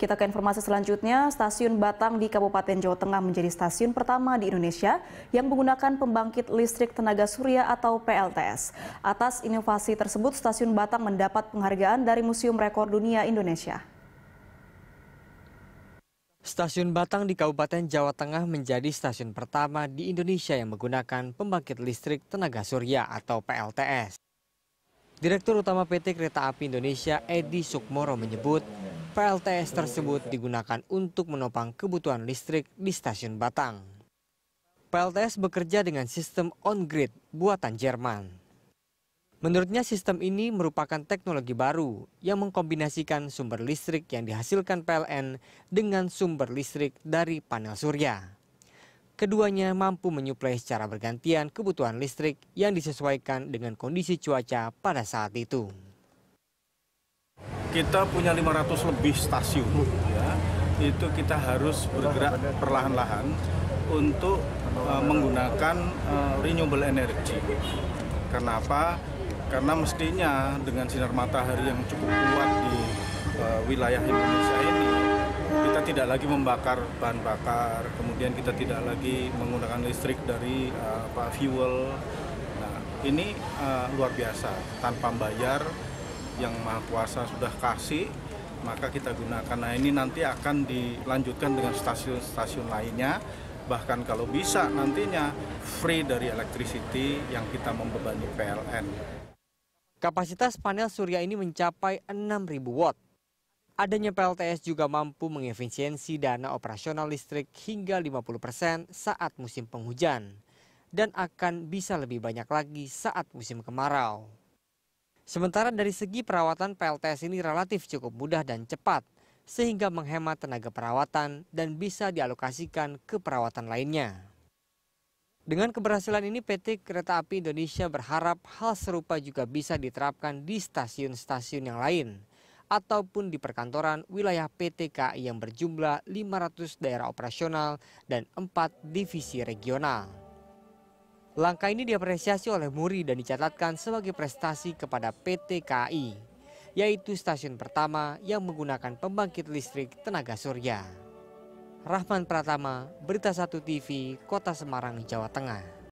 Kita ke informasi selanjutnya, stasiun Batang di Kabupaten Jawa Tengah menjadi stasiun pertama di Indonesia yang menggunakan pembangkit listrik tenaga surya atau PLTS. Atas inovasi tersebut, stasiun Batang mendapat penghargaan dari Museum Rekor Dunia Indonesia. Stasiun Batang di Kabupaten Jawa Tengah menjadi stasiun pertama di Indonesia yang menggunakan pembangkit listrik tenaga surya atau PLTS. Direktur Utama PT Kereta Api Indonesia Edi Sukmoro menyebut PLTS tersebut digunakan untuk menopang kebutuhan listrik di stasiun Batang. PLTS bekerja dengan sistem on-grid buatan Jerman. Menurutnya sistem ini merupakan teknologi baru yang mengkombinasikan sumber listrik yang dihasilkan PLN dengan sumber listrik dari panel surya. Keduanya mampu menyuplai secara bergantian kebutuhan listrik yang disesuaikan dengan kondisi cuaca pada saat itu kita punya 500 lebih stasiun ya itu kita harus bergerak perlahan-lahan untuk uh, menggunakan uh, renewable energy. Kenapa? Karena mestinya dengan sinar matahari yang cukup kuat di uh, wilayah Indonesia ini, kita tidak lagi membakar bahan bakar, kemudian kita tidak lagi menggunakan listrik dari uh, fuel. Nah, ini uh, luar biasa. Tanpa bayar, yang Maha Kuasa sudah kasih, maka kita gunakan. Nah ini nanti akan dilanjutkan dengan stasiun-stasiun lainnya, bahkan kalau bisa nantinya free dari electricity yang kita membebani PLN. Kapasitas panel surya ini mencapai 6.000 watt. Adanya PLTS juga mampu mengefisiensi dana operasional listrik hingga 50% saat musim penghujan dan akan bisa lebih banyak lagi saat musim kemarau. Sementara dari segi perawatan PLTS ini relatif cukup mudah dan cepat, sehingga menghemat tenaga perawatan dan bisa dialokasikan ke perawatan lainnya. Dengan keberhasilan ini PT Kereta Api Indonesia berharap hal serupa juga bisa diterapkan di stasiun-stasiun yang lain ataupun di perkantoran wilayah PT KAI yang berjumlah 500 daerah operasional dan 4 divisi regional. Langkah ini diapresiasi oleh Muri dan dicatatkan sebagai prestasi kepada PT KAI, yaitu stasiun pertama yang menggunakan pembangkit listrik tenaga surya. Rahman Pratama, Berita Satu TV, Kota Semarang, Jawa Tengah.